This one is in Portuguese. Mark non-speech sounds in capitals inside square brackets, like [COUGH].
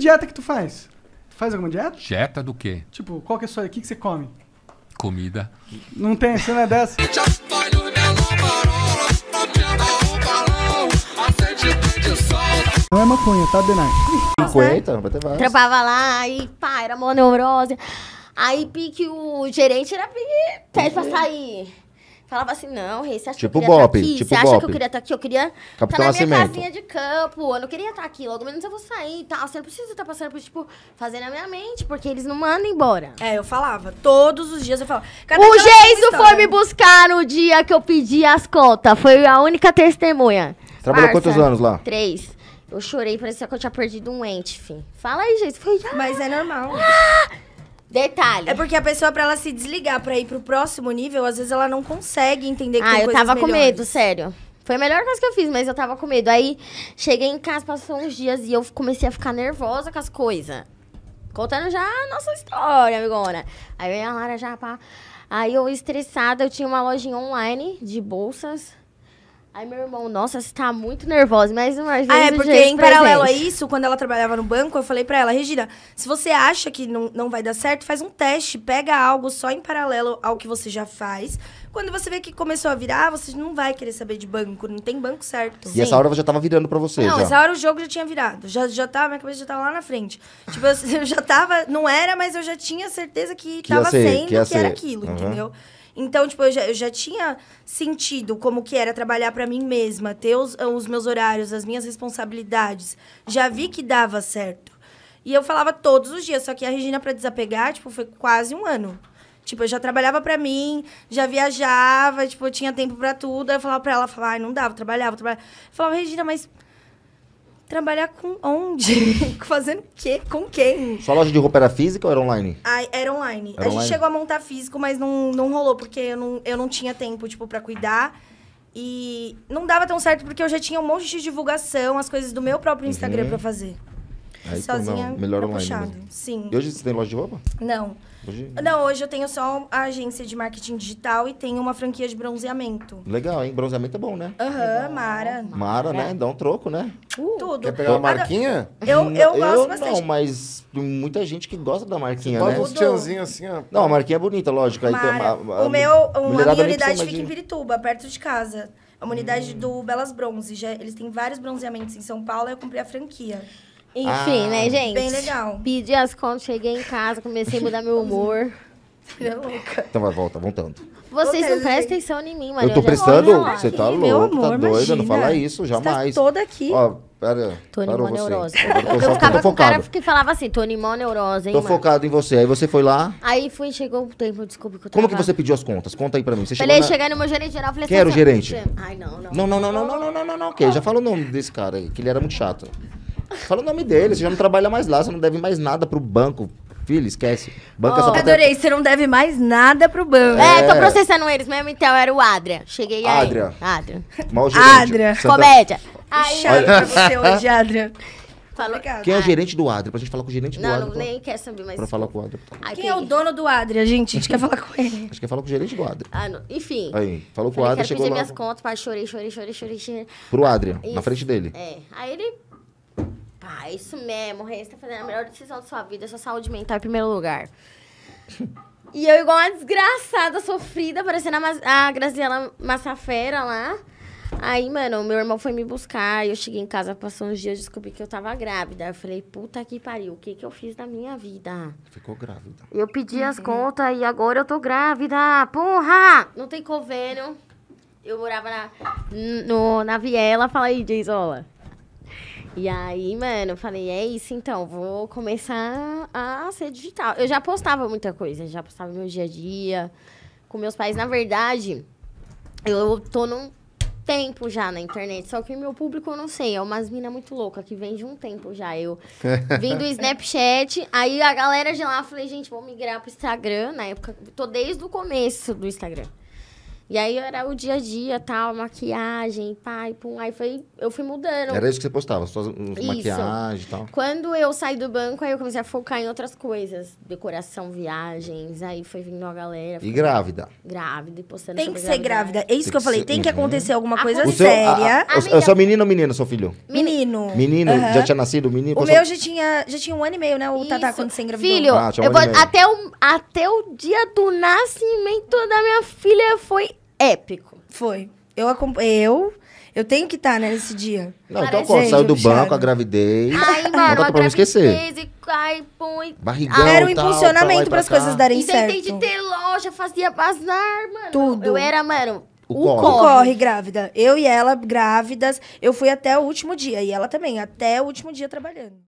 dieta que tu faz? Tu faz alguma dieta? Dieta do quê? Tipo, qual que é a sua... O que, que você come? Comida. Não tem? Você não é dessa? [LAUGHS] Não é maconha, tá, Denai? 50, tá vai ter vários. Trampava lá, aí, pá, era mó neurose. Aí, pique, o gerente era pique, pede pra uhum. sair. Falava assim, não, rei, você acha tipo que eu queria tá estar aqui? Tipo você acha Bop. que eu queria estar tá aqui? Eu queria estar tá na minha casinha de campo. Eu não queria estar aqui. Logo menos eu vou sair e tal. Você não precisa estar passando por, tipo, fazendo a minha mente, porque eles não mandam embora. É, eu falava. Todos os dias eu falava. o Geiso foi me buscar no dia que eu pedi as contas. Foi a única testemunha. Trabalhou quantos anos lá? Três. Eu chorei, parecia que eu tinha perdido um ente, enfim. Fala aí, gente. Foi, Mas é normal. [GASPS] Ah, Detalhe. É porque a pessoa, pra ela se desligar pra ir pro próximo nível, às vezes ela não consegue entender que ah, tem eu tava melhores. com medo, sério. Foi a melhor coisa que eu fiz, mas eu tava com medo. Aí cheguei em casa, passou uns dias e eu comecei a ficar nervosa com as coisas. Contando já a nossa história, amigona. Aí eu a Lara já, pá. Aí eu estressada, eu tinha uma lojinha online de bolsas. Aí meu irmão, nossa, você tá muito nervosa, mas não imagina. Ah, é, porque em paralelo a isso, quando ela trabalhava no banco, eu falei para ela, Regina, se você acha que não, não vai dar certo, faz um teste, pega algo só em paralelo ao que você já faz. Quando você vê que começou a virar, você não vai querer saber de banco, não tem banco certo. E essa hora já tava virando para você, Não, já. essa hora o jogo já tinha virado, já, já tava, minha cabeça já tava lá na frente. Tipo, eu, eu [LAUGHS] já tava, não era, mas eu já tinha certeza que, que tava ser, sendo, que, que era aquilo, uhum. entendeu? Então, tipo, eu já, eu já tinha sentido como que era trabalhar para mim mesma, ter os, eh, os meus horários, as minhas responsabilidades. Já vi que dava certo. E eu falava todos os dias, só que a Regina para desapegar, tipo, foi quase um ano. Tipo, eu já trabalhava para mim, já viajava, tipo, eu tinha tempo para tudo. Aí eu falava para ela, falava, ai, não dava trabalhava trabalhava Eu falava, Regina, mas Trabalhar com onde? [LAUGHS] Fazendo o quê? Com quem? Sua loja de roupa era física ou era online? Ah, era online. Era a gente chegou a montar físico, mas não, não rolou, porque eu não, eu não tinha tempo, tipo, para cuidar. E não dava tão certo, porque eu já tinha um monte de divulgação, as coisas do meu próprio Instagram uhum. para fazer. Aí, Sozinha. Então, melhor online. Puxado. Mesmo. Sim. E hoje você tem loja de roupa? Não. Hoje... Não, hoje eu tenho só a agência de marketing digital e tenho uma franquia de bronzeamento. Legal, hein? Bronzeamento é bom, né? Aham, Mara. Mara, né? É. Dá um troco, né? Uh, Tudo. Quer pegar uma marquinha? Eu, eu gosto eu bastante. Não, mas muita gente que gosta da marquinha, Você né? Bota um tchanzinho assim, ó. Não, a marquinha é bonita, lógico. Aí Mara, tem, a, a, o meu, a minha unidade fica em Pirituba, perto de casa. É uma unidade hum. do Belas Bronze. Já, eles têm vários bronzeamentos em São Paulo eu comprei a franquia. Enfim, ah, né, gente? Bem legal. Pedi as contas, cheguei em casa, comecei a mudar meu humor. Você louca. Então vai, volta, voltando. Vocês não prestam atenção em mim, mas Eu tô prestando? Você tá louco, tá doida, não fala isso, jamais. Você tá toda aqui. Ó, pera, Tô Mó Neurose. Eu, eu ficava com o cara que falava assim, Tony Mó Neurose, hein, Tô mano? focado em você. Aí você foi lá... Aí fui, chegou o tempo, desculpa que eu tava... Como que você pediu as contas? Conta aí pra mim. Você falei, na... cheguei no meu gerente geral, falei... Quero assim, gerente. Ai, não, não. Não, não, não, não, não, não, não, não, não, ok. Já falou o nome desse cara aí, que ele era muito chato. Fala o nome dele, você já não trabalha mais lá, você não deve mais nada pro banco. Filho, esquece. Banco oh, é só pra... Adorei, você não deve mais nada pro banco. É, é tô processando eles mesmo, então era o Adria. Cheguei aí. Adria. Adria. Mal gerente. Adria. Santa... Comédia. Aí. Chato pra você hoje, Adria. Falou. Quem é o gerente do Adria? Pra gente falar com o gerente não, do Adria. Não, pra... nem quer saber mais. Pra falar com o Adria. Ai, quem, é o dono do Adria, gente? A gente quer falar com ele. A gente quer falar com o gerente do Adria. Ah, não. Enfim. Aí, falou com o Adria, quero chegou pedir minhas contas, pai. Chorei, chorei, chorei, chorei, chorei. Pro Adria, Isso. na frente dele. É. Aí ele Pá, isso mesmo, Rei. Você tá fazendo a melhor decisão da sua vida, sua saúde mental em primeiro lugar. [LAUGHS] e eu, igual uma desgraçada, sofrida, parecendo a, a Graziela Massafera lá. Aí, mano, meu irmão foi me buscar, eu cheguei em casa, passou uns dias, descobri que eu tava grávida. Eu falei, puta que pariu, o que que eu fiz da minha vida? Ficou grávida. Eu pedi uhum. as contas e agora eu tô grávida, porra! Não tem convênio. Eu morava na, no, na viela, fala aí, Zola. E aí, mano, eu falei, é isso então, vou começar a ser digital. Eu já postava muita coisa, já postava meu dia a dia com meus pais. Na verdade, eu tô num tempo já na internet, só que meu público eu não sei, é umas mina muito louca que vem de um tempo já. Eu [LAUGHS] vim do Snapchat, aí a galera de lá, falei, gente, vou migrar pro Instagram. Na época, tô desde o começo do Instagram. E aí era o dia a dia, tal, maquiagem, pai, pum. Aí foi, eu fui mudando. Era isso que você postava, suas maquiagem e tal. Quando eu saí do banco, aí eu comecei a focar em outras coisas. Decoração, viagens, aí foi vindo a galera. E grávida. Grávida e postando. Tem que ser grávida. grávida. É isso que eu falei, ser... tem que uhum. acontecer alguma coisa seu, séria. A, a, Eu é sou menino ou menina, seu filho? Menino. Menino, uhum. já tinha nascido menino? O meu já tinha, já tinha um ano e meio, né? O isso. Tatá quando você engravidou. Filho, ah, um eu até, o, até o dia do nascimento da minha filha foi épico. Foi. Eu acompanhei. Eu, eu tenho que estar tá, né, nesse dia. Não, então pô, saiu do banco, a gravidez. Ai, mano, não dá pra esquecer. E, ai, põe. Barrigão, Era um tal, impulsionamento para as coisas darem e certo. Inventei de ter loja, fazia bazar, mano. Tudo. Eu era, mano, o, o corre. corre. grávida. Eu e ela grávidas. Eu fui até o último dia. E ela também, até o último dia trabalhando.